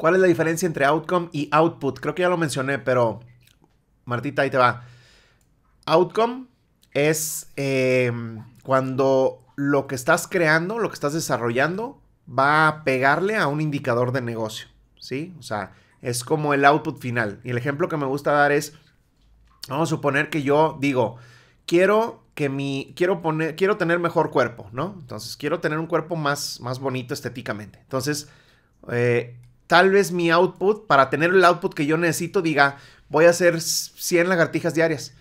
¿Cuál es la diferencia entre outcome y output? Creo que ya lo mencioné, pero Martita, ahí te va. Outcome es em, cuando lo que estás creando, lo que estás desarrollando, va a pegarle a un indicador de negocio, ¿sí? O sea, es como el output final. Y el ejemplo que me gusta dar es, vamos a suponer que yo digo, quiero que mi, quiero poner, quiero tener mejor cuerpo, ¿no? Entonces, quiero tener un cuerpo más, más bonito estéticamente. Entonces, eh, tal vez mi output, para tener el output que yo necesito, diga, voy a hacer 100 lagartijas diarias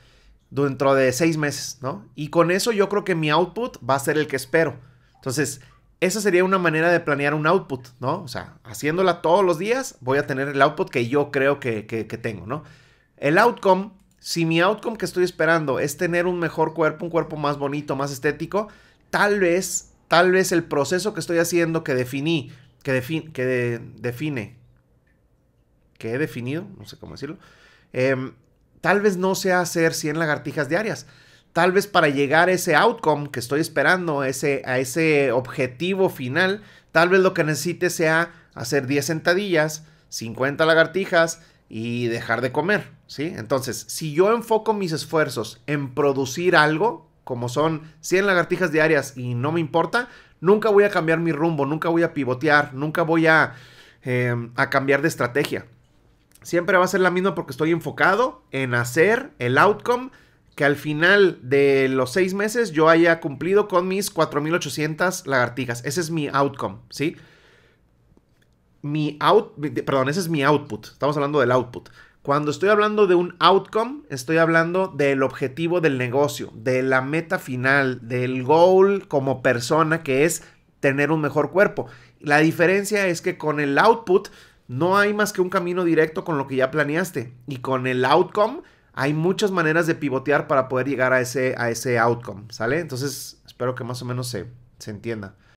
dentro de 6 meses, ¿no? Y con eso yo creo que mi output va a ser el que espero. Entonces, esa sería una manera de planear un output, ¿no? O sea, haciéndola todos los días, voy a tener el output que yo creo que, tengo, ¿no? El outcome, si mi outcome que estoy esperando es tener un mejor cuerpo, un cuerpo más bonito, más estético, tal vez, tal vez el proceso que estoy haciendo, que definí que, que define, que he definido, no sé cómo decirlo, em, tal vez no sea hacer 100 lagartijas diarias. Tal vez para llegar a ese outcome que estoy esperando, ese, a ese objetivo final, tal vez lo que necesite sea hacer 10 sentadillas, 50 lagartijas y dejar de comer, ¿sí? Entonces, si yo enfoco mis esfuerzos en producir algo, como son 100 lagartijas diarias y no me importa, Nunca voy a cambiar mi rumbo, nunca voy a pivotear, nunca voy eh, a, cambiar de estrategia. Siempre va a ser la misma porque estoy enfocado en hacer el outcome que al final de los seis meses yo haya cumplido con mis 4.800 lagartijas. Ese es mi outcome, ¿sí? Mi out, perdón, ese es mi output. Estamos hablando del output. Cuando estoy hablando de un outcome, estoy hablando del objetivo del negocio, de la meta final, del goal como persona que es tener un mejor cuerpo. La diferencia es que con el output no hay más que un camino directo con lo que ya planeaste y con el outcome hay muchas maneras de pivotear para poder llegar a ese, a ese outcome, ¿sale? Entonces, espero que más o menos se entienda.